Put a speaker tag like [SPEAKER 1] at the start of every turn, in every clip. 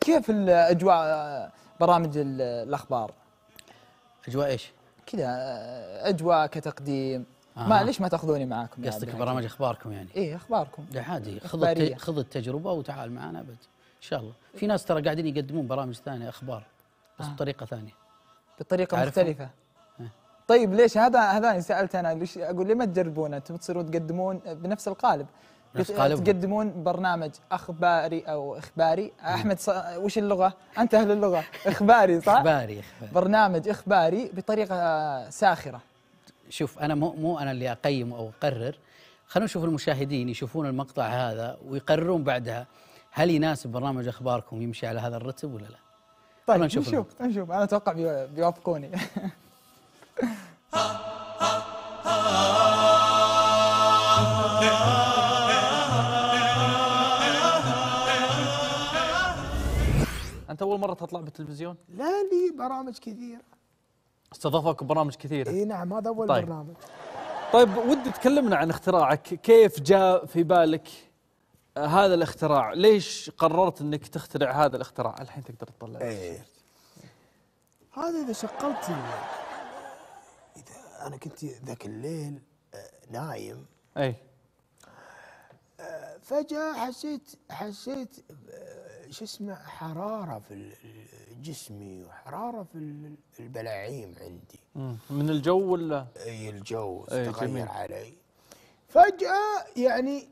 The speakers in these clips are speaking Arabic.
[SPEAKER 1] كيف الاجواء آه، برامج الاخبار؟ اجواء ايش؟ كذا آه، اجواء كتقديم آه. ما ليش ما تاخذوني معاكم؟ يعني قصدك برامج
[SPEAKER 2] اخباركم يعني؟ اي اخباركم لا عادي خذ خذ التجربه وتعال معنا ابد ان شاء الله في ناس ترى قاعدين يقدمون برامج ثانيه اخبار بس آه. بطريقه ثانيه بطريقه مختلفه إيه.
[SPEAKER 1] طيب ليش هذا هذا سالت انا ليش اقول ليه ما تجربون انتم تصيرون تقدمون بنفس القالب تقدمون برنامج اخباري او اخباري احمد وش اللغه انت اهل اللغه اخباري صح اخباري, إخباري. برنامج اخباري بطريقه ساخره
[SPEAKER 2] شوف انا مو مو انا اللي اقيم او اقرر خلونا نشوف المشاهدين يشوفون المقطع هذا ويقررون بعدها هل يناسب برنامج اخباركم يمشي على هذا الرتب ولا لا طيب نشوف
[SPEAKER 1] نشوف نشوف انا اتوقع بيوافقوني
[SPEAKER 3] انت اول مره تطلع بالتلفزيون؟
[SPEAKER 4] لا لي برامج كثيره
[SPEAKER 3] استضافك برامج كثيره اي نعم هذا اول طيب. برنامج طيب ودي تكلمنا عن اختراعك كيف جاء في بالك آه، هذا الاختراع ليش قررت انك تخترع هذا الاختراع الحين تقدر تطلع ايه
[SPEAKER 4] هذا اذا شغلت اذا انا كنت ذاك الليل آه، نايم اي آه، فجاه حسيت حسيت شو اسمه حراره في جسمي وحراره في البلاعيم عندي
[SPEAKER 3] من الجو ولا اي الجو أي تغير جميل.
[SPEAKER 4] علي فجاه يعني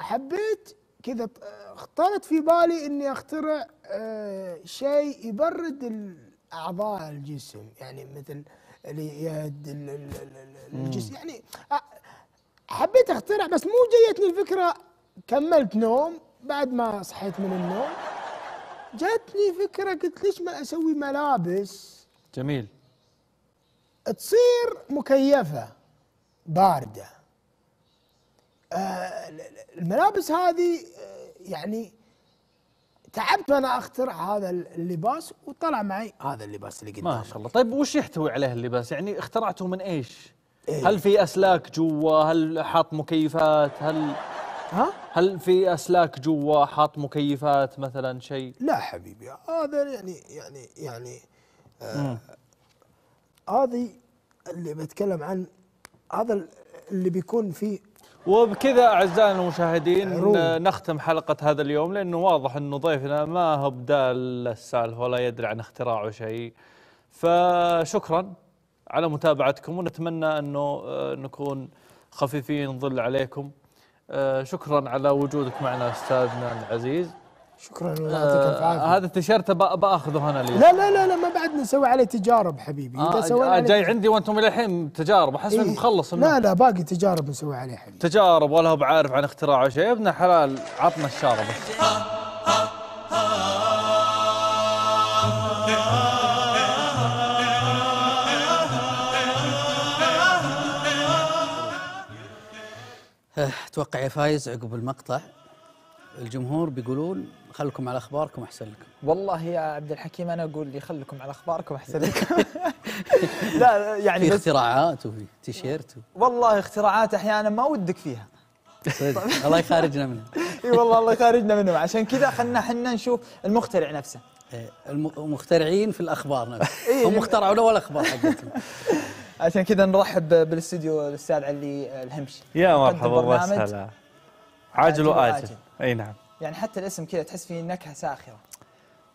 [SPEAKER 4] حبيت كذا اخترت في بالي اني اخترع اه شيء يبرد اعضاء الجسم يعني مثل اليد الجسم يعني آه، حبيت اخترع بس مو جيتني الفكره كملت نوم بعد ما صحيت من النوم جاتني فكره قلت ليش ما اسوي ملابس جميل تصير مكيفه بارده آه الملابس هذه آه، يعني تعبت انا اخترع هذا اللباس وطلع معي
[SPEAKER 3] هذا اللباس اللي قدامي ما شاء الله طيب وش يحتوي عليه اللباس يعني اخترعته من ايش إيه؟ هل في اسلاك جوا هل حاط مكيفات هل ها؟ هل في اسلاك جوا حاط مكيفات مثلا شيء؟ لا حبيبي
[SPEAKER 4] هذا يعني يعني يعني آه هذه اللي بتكلم عن هذا اللي بيكون فيه
[SPEAKER 3] وبكذا اعزائنا المشاهدين نختم حلقه هذا اليوم لانه واضح انه ضيفنا ما هو بدال السالفه ولا يدري عن اختراعه شيء فشكرا على متابعتكم ونتمنى انه آه، نكون خفيفين ظل عليكم آه، شكرا على وجودك معنا استاذنا العزيز
[SPEAKER 4] شكرا والله آه، يعطيك الف عافيه
[SPEAKER 3] هذا التيشيرت باخذه انا لي لا
[SPEAKER 4] لا لا, لا ما بعد نسوي عليه تجارب حبيبي آه سوينا آه جاي
[SPEAKER 3] عندي وانتم الحين تجارب احس انك إيه مخلص لا لا
[SPEAKER 4] باقي تجارب نسوي عليه حبيبي
[SPEAKER 3] تجارب ولا هو بعارف عن اختراع شيء ابن حلال عطنا الشاربه
[SPEAKER 2] اتوقع أه، يا فايز عقب المقطع الجمهور بيقولون خلكم على اخباركم احسن لكم
[SPEAKER 1] والله يا عبد الحكيم انا اقول لي خلكم على اخباركم احسن لكم
[SPEAKER 2] لا يعني في اختراعات وفي تيشيرت
[SPEAKER 1] والله اختراعات احيانا ما ودك فيها
[SPEAKER 2] الله يخارجنا منها
[SPEAKER 1] اي والله الله يخارجنا منهم عشان كذا خلنا احنا نشوف
[SPEAKER 2] المخترع نفسه أه، المخترعين في الاخبار نفسه هم اخترعوا الاخبار حقتهم
[SPEAKER 1] عشان كذا نرحب بالاستديو الاستاذ علي الهمشي يا مرحبا وسهلا آه،
[SPEAKER 3] عاجل واجل اي نعم
[SPEAKER 1] يعني حتى الاسم كذا تحس فيه نكهه ساخره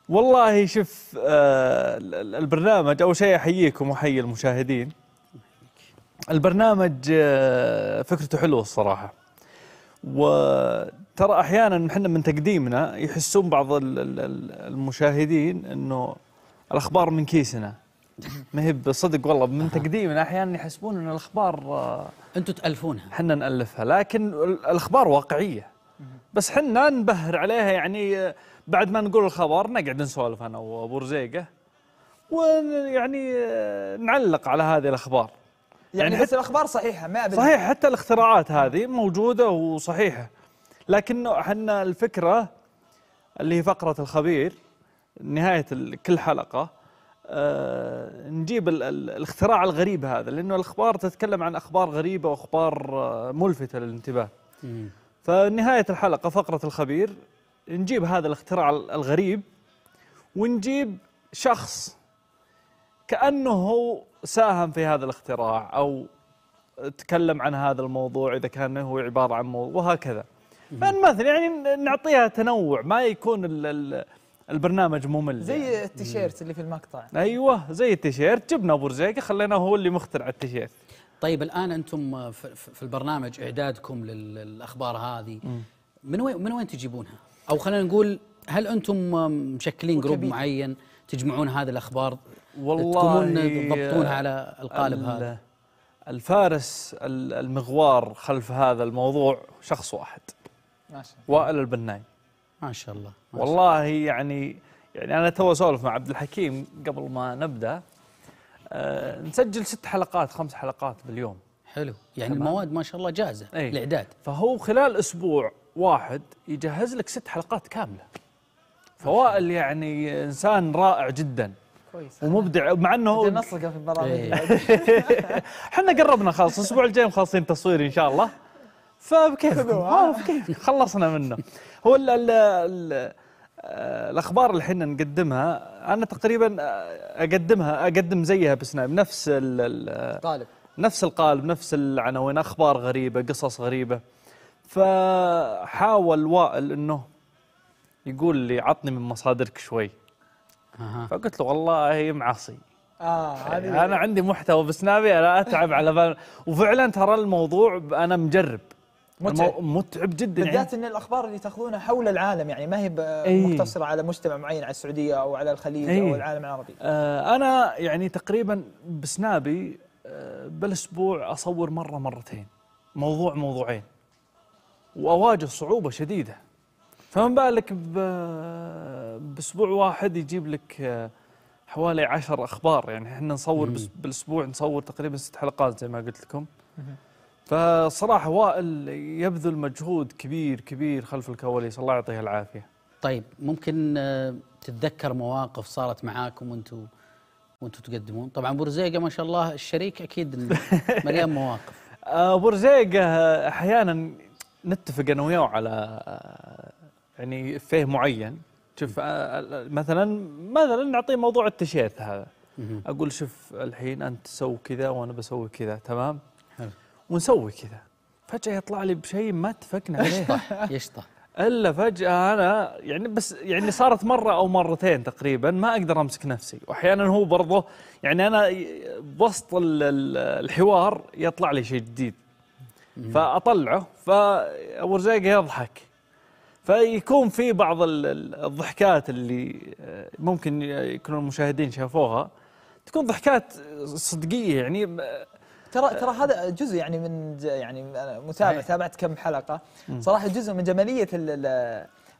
[SPEAKER 3] والله شوف آه البرنامج اول شيء احييكم واحيي المشاهدين البرنامج آه فكرته حلوه الصراحه وترى احيانا احنا من تقديمنا يحسون بعض المشاهدين انه الاخبار من كيسنا ما هي بصدق والله من تقديمنا احيانا يحسبون ان الاخبار آه، انتم تالفونها احنا نالفها لكن الاخبار واقعيه بس احنا نبهر عليها يعني آه، بعد ما نقول الخبر نقعد نسولف انا وابو رزيقه ويعني آه، نعلق على هذه الاخبار يعني, يعني حتى الاخبار صحيحه ما أبدأ. صحيح حتى الاختراعات هذه موجوده وصحيحه لكن احنا الفكره اللي هي فقره الخبير نهايه كل حلقه آه، نجيب الاختراع الغريب هذا لأنه الأخبار تتكلم عن أخبار غريبة وأخبار آه، ملفتة للانتباه فنهاية الحلقة فقرة الخبير نجيب هذا الاختراع الغريب ونجيب شخص كأنه هو ساهم في هذا الاختراع أو تكلم عن هذا الموضوع إذا كان هو عبارة عن موضوع وهكذا فنمثل يعني نعطيها تنوع ما يكون البرنامج ممل زي يعني. التيشيرت
[SPEAKER 1] اللي في المقطع
[SPEAKER 3] ايوه زي التيشيرت جبنا ابو رزيقه خليناه هو اللي مخترع التيشيرت طيب الان انتم في البرنامج اعدادكم
[SPEAKER 2] للاخبار هذه من وين من وين تجيبونها؟ او خلينا نقول هل انتم مشكلين جروب معين تجمعون هذه الاخبار والله تضبطونها على القالب هذا
[SPEAKER 3] الفارس المغوار خلف هذا الموضوع شخص واحد
[SPEAKER 2] ماشي. وائل البناي ما شاء الله
[SPEAKER 3] ما والله يعني يعني انا تو اسولف مع عبد الحكيم قبل ما نبدا أه نسجل ست حلقات خمس حلقات باليوم حلو يعني تمام. المواد ما شاء الله جاهزه أيه؟ الاعداد فهو خلال اسبوع واحد يجهز لك ست حلقات كامله فوائل يعني انسان رائع جدا كويس ومبدع مع انه نصقه في البرامج إيه. احنا قربنا خلاص الاسبوع الجاي مخلصين تصوير ان شاء الله فبكيف آه، بكيفكم خلصنا منه هو الـ الـ الـ آه، الاخبار اللي احنا نقدمها انا تقريبا آه، اقدمها اقدم زيها بسناب نعم، نفس القالب نفس القالب نفس العناوين اخبار غريبه قصص غريبه فحاول وائل انه يقول لي عطني من مصادرك شوي فقلت له والله معصي
[SPEAKER 4] آه انا
[SPEAKER 3] عندي محتوى بسنابي انا اتعب على بال وفعلا ترى الموضوع انا مجرب متعب متعب جدا يعني. بالذات
[SPEAKER 1] يعني. ان الاخبار اللي تاخذونها حول العالم يعني ما هي إيه. مقتصره على مجتمع
[SPEAKER 3] معين على السعوديه
[SPEAKER 1] او على الخليج أي. او إيه. العالم العربي
[SPEAKER 3] آه انا يعني تقريبا بسنابي آه بالاسبوع اصور مره مرتين موضوع موضوعين واواجه صعوبه شديده فما بالك باسبوع واحد يجيب لك آه، حوالي عشر اخبار يعني احنا نصور بالاسبوع نصور تقريبا ست حلقات زي ما قلت لكم فصراحه وائل يبذل مجهود كبير كبير خلف الكواليس الله يعطيه العافيه. طيب ممكن آه،
[SPEAKER 2] تتذكر مواقف صارت معاكم وانتم وانتم تقدمون طبعا بورزيقه ما شاء
[SPEAKER 3] الله الشريك اكيد مليان مواقف آه، بورزيقه احيانا نتفق انا وياه على آه، يعني فيه معين شوف مثلا مثلا نعطيه موضوع التشيث هذا اقول شوف الحين انت تسوي كذا وانا بسوي كذا تمام ونسوي كذا فجاه يطلع لي بشيء ما اتفقنا عليه يشطح يشطح الا فجاه انا يعني بس يعني صارت مره او مرتين تقريبا ما اقدر امسك نفسي واحيانا هو برضه يعني انا بوسط الحوار يطلع لي شيء جديد فاطلعه فابو رزاقه يضحك فيكون في بعض الضحكات اللي ممكن يكونوا المشاهدين شافوها تكون ضحكات صدقيه يعني
[SPEAKER 1] ترى آه. ترى هذا جزء يعني من يعني متابع تابعت كم حلقه صراحه جزء من جماليه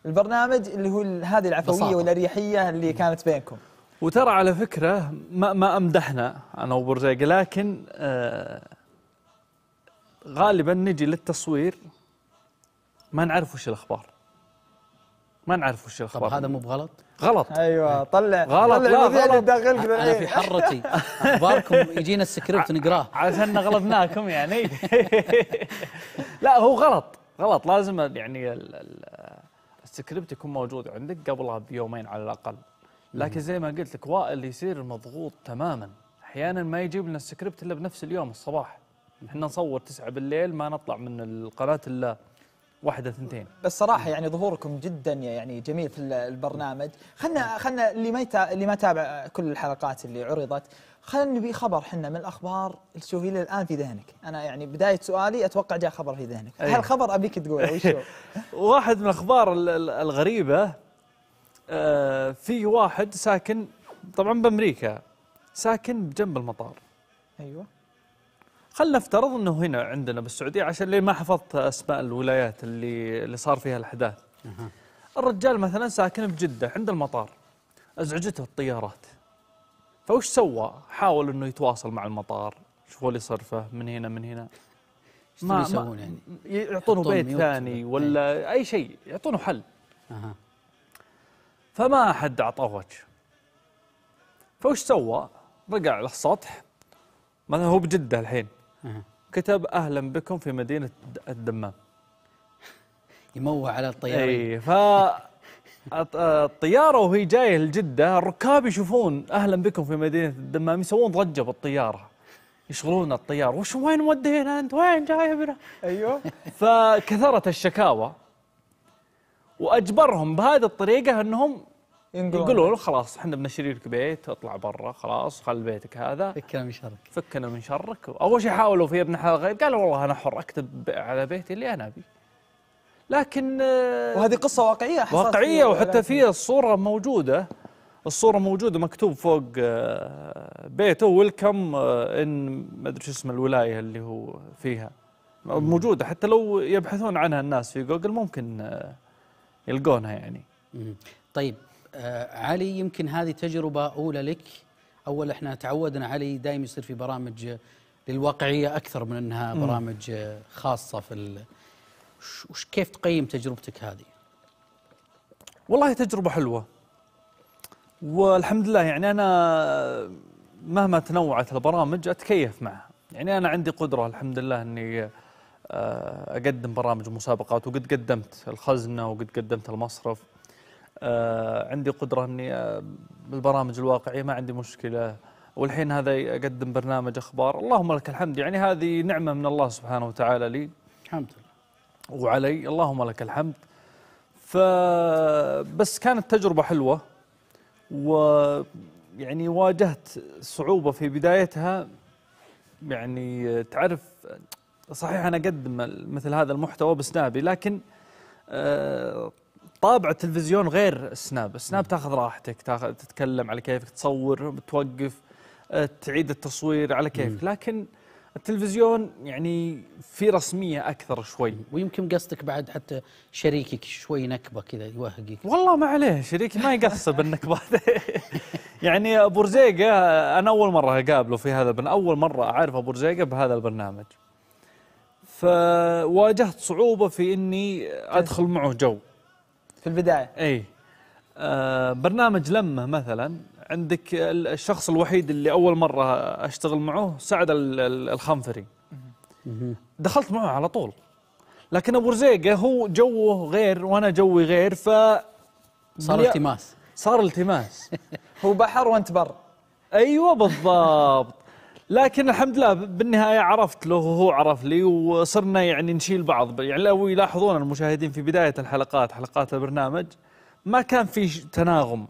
[SPEAKER 1] البرنامج اللي هو هذه العفويه والاريحيه اللي كانت بينكم
[SPEAKER 3] وترى على فكره ما ما امدحنا انا وبرزيق لكن آه غالبا نجي للتصوير ما نعرف وش الاخبار ما نعرف وش الخبر طب هذا مو بغلط؟ غلط ايوه طلع غلط طلع لا غلط داخلك انا في حرتي اخباركم يجينا السكريبت نقراه عشان غلطناكم يعني لا هو غلط غلط لازم يعني السكريبت يكون موجود عندك قبلها بيومين على الاقل لكن زي ما قلت لك وائل يصير مضغوط تماما احيانا ما يجيب لنا السكريبت الا بنفس اليوم الصباح احنا نصور 9 بالليل ما نطلع من القناه الا واحده ثنتين
[SPEAKER 1] بس صراحه إيه. يعني ظهوركم جدا يعني جميل في البرنامج إيه. خلنا إيه. خلنا اللي ما اللي ما تابع كل الحلقات اللي عرضت خلينا نبي خبر حنا من الاخبار اللي تشوفينه الان في ذهنك انا يعني بدايه سؤالي اتوقع جاء خبر في ذهنك أيه. هالخبر ابيك تقوله وش
[SPEAKER 3] واحد من الاخبار الغريبه آه في واحد ساكن طبعا بامريكا ساكن بجنب المطار ايوه خلينا نفترض انه هنا عندنا بالسعوديه عشان ليه ما حفظت اسماء الولايات اللي اللي صار فيها الاحداث. الرجال مثلا ساكن بجده عند المطار ازعجته الطيارات. فوش سوى؟ حاول انه يتواصل مع المطار، شوفوا لي صرفه من هنا من هنا. ما يسوون يعني؟ يعطونه بيت ثاني ولا إيه. اي شيء، يعطونه حل. فما احد اعطاه وجه. فوش سوى؟ رجع على السطح مثلا هو بجده الحين كتب اهلا بكم في مدينه الدمام يموع على الطيارين اي ف الطياره وهي جايه لجده الركاب يشوفون اهلا بكم في مدينه الدمام يسوون ضجه بالطياره يشغلون الطياره وش وين مودينا انت وين جاي بنا ايوه فكثرت الشكاوى واجبرهم بهذه الطريقه انهم ينقلون له خلاص احنا بنشري لك بيت اطلع برا خلاص خل بيتك هذا فكنا من شرك فكنا من شرك اول شيء حاولوا في ابن حلال قالوا والله انا حر اكتب على بيتي اللي انا ابيه لكن آه، وهذه قصه واقعيه حصلت واقعيه وحتى في الصوره موجوده الصوره موجوده مكتوب فوق آه، بيته ويلكم آه، ان ما ادري شو اسم الولايه اللي هو فيها موجوده حتى لو يبحثون عنها الناس في جوجل ممكن يلقونها يعني طيب
[SPEAKER 2] آه، علي يمكن هذه تجربة أولى لك أول إحنا تعودنا علي دائما يصير في برامج للواقعية أكثر من أنها برامج خاصة في ال...
[SPEAKER 3] وش كيف تقيم تجربتك هذه؟ والله تجربة حلوة والحمد لله يعني أنا مهما تنوعت البرامج أتكيف معها يعني أنا عندي قدرة الحمد لله أني آه، أقدم برامج ومسابقات وقد قدمت الخزنة وقد قدمت المصرف آه، عندي قدره اني آه، بالبرامج الواقعيه ما عندي مشكله والحين هذا يقدم برنامج اخبار اللهم لك الحمد يعني هذه نعمه من الله سبحانه وتعالى لي الحمد لله وعلي اللهم لك الحمد فبس كانت تجربه حلوه ويعني واجهت صعوبه في بدايتها يعني تعرف صحيح انا اقدم مثل هذا المحتوى بسنابي لكن آه، طابع التلفزيون غير السناب السناب تاخذ راحتك تاخذ تتكلم على كيفك تصور توقف آه، تعيد التصوير على كيفك لكن التلفزيون يعني في رسميه اكثر شوي ويمكن
[SPEAKER 2] قصدك بعد حتى شريكك شوي نكبه كذا يوهقك
[SPEAKER 3] والله ما عليه شريكي ما يقصب النكبه يعني ابو رزيقه انا اول مره اقابله في هذا البرنامج اول مره اعرف ابو رزيقه بهذا البرنامج فواجهت صعوبه في اني ادخل معه جو في البدايه اي آه برنامج لمه مثلا عندك الشخص الوحيد اللي اول مره اشتغل معه سعد الخنفري دخلت معه على طول لكن ابو رزيقه هو جوه غير وانا جوي غير ف صار التماس صار التماس هو بحر وانت بر ايوه بالضبط لكن الحمد لله بالنهايه عرفت له وهو عرف لي وصرنا يعني نشيل بعض يعني لو يلاحظون المشاهدين في بدايه الحلقات حلقات البرنامج ما كان في تناغم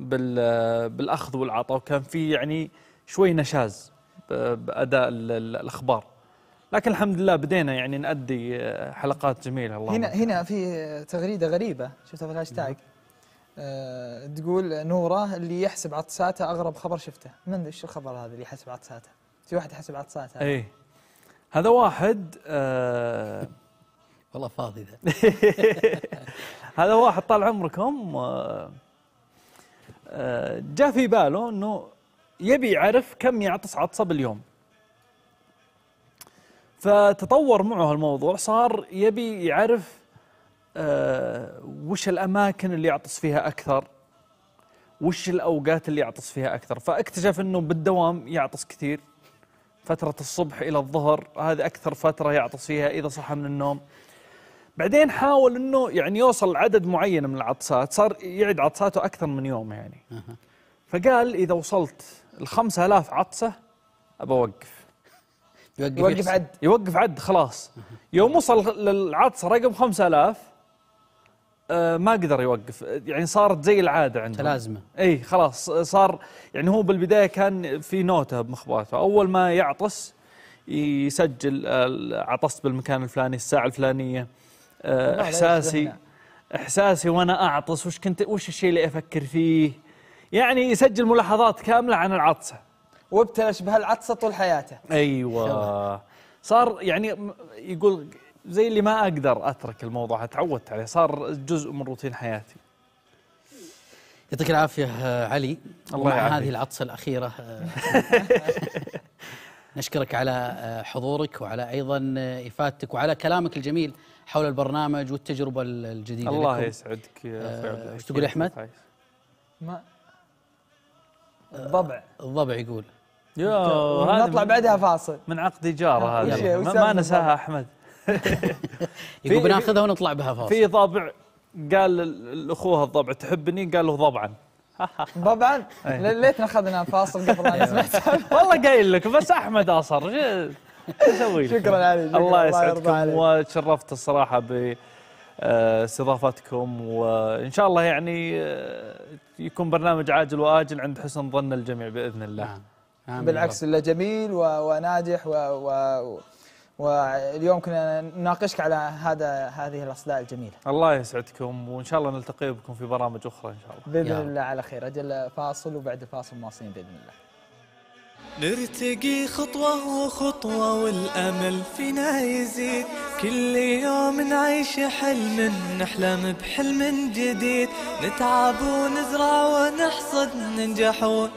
[SPEAKER 3] بالاخذ والعطاء وكان في يعني شوي نشاز باداء الاخبار لكن الحمد لله بدينا يعني نأدي آه، حلقات جميله الله هنا
[SPEAKER 1] هنا في تغريده غريبه شفتها في الهاشتاج نعم. آه، تقول نوره اللي يحسب عطساته اغرب خبر شفته من ايش الخبر هذا اللي يحسب عطساته في واحد حسب عطسات اي
[SPEAKER 3] هذا واحد آه والله فاضي ذا هذا واحد طال عمركم آه، آه، جاء في باله انه يبي يعرف كم يعطس عطسه باليوم فتطور معه الموضوع صار يبي يعرف آه، وش الاماكن اللي يعطس فيها اكثر وش الاوقات اللي يعطس فيها اكثر فاكتشف انه بالدوام يعطس كثير فترة الصبح إلى الظهر هذه أكثر فترة يعطس فيها إذا صحى من النوم بعدين حاول أنه يعني يوصل عدد معين من العطسات صار يعد عطساته أكثر من يوم يعني فقال إذا وصلت الخمسة آلاف عطسة أبى أوقف يوقف, يوقف عد يوقف عد خلاص يوم وصل للعطسة رقم خمسة آلاف آه، ما قدر يوقف يعني صارت زي العاده عنده تلازمه اي خلاص صار يعني هو بالبدايه كان في نوته بمخباته اول ما يعطس يسجل آه، عطست بالمكان الفلاني الساعه الفلانيه آه، احساسي احساسي وانا اعطس وش كنت وش الشيء اللي افكر فيه يعني يسجل ملاحظات كامله عن العطسه وابتلش بهالعطسه طول حياته ايوه صار يعني يقول زي اللي ما اقدر اترك الموضوع اتعودت عليه صار جزء من روتين حياتي يعطيك العافيه آه، علي الله مع هذه العطسه الاخيره آه،
[SPEAKER 2] نشكرك على آه، حضورك وعلى ايضا افادتك وعلى كلامك الجميل حول البرنامج والتجربه الجديده الله لكم. يسعدك يا ايش تقول يا احمد؟
[SPEAKER 1] ما
[SPEAKER 3] الضبع الضبع يقول يو نطلع بعدها فاصل من عقد ايجار هذا ما نساها احمد يقول بناخذها ونطلع بها فاصل في ضبع قال الاخوه الضبع تحبني قال له ضبعا
[SPEAKER 1] طبعا إيه. ليتنا اخذنا فاصل قبل ما أيوة.
[SPEAKER 3] نسمع والله قايل لك بس احمد اصر اسوي شكرا علي شكرا الله يسعدكم وتشرفت الصراحه ب آه، استضافتكم وان شاء الله يعني آه، يكون برنامج عاجل واجل عند حسن ظن الجميع باذن الله نعم. بالعكس
[SPEAKER 1] الا جميل وناجح و, و... واليوم كنا نناقشك على هذا هذه الاصداء الجميله.
[SPEAKER 3] الله يسعدكم وان شاء الله نلتقي بكم في برامج اخرى ان شاء الله. باذن الله
[SPEAKER 1] على خير، اجل فاصل وبعد الفاصل مواصلين باذن الله.
[SPEAKER 3] نرتقي خطوة وخطوة والأمل فينا يزيد كل يوم نعيش حلم نحلم بحلم جديد نتعب ونزرع ونحصد ننجح ون...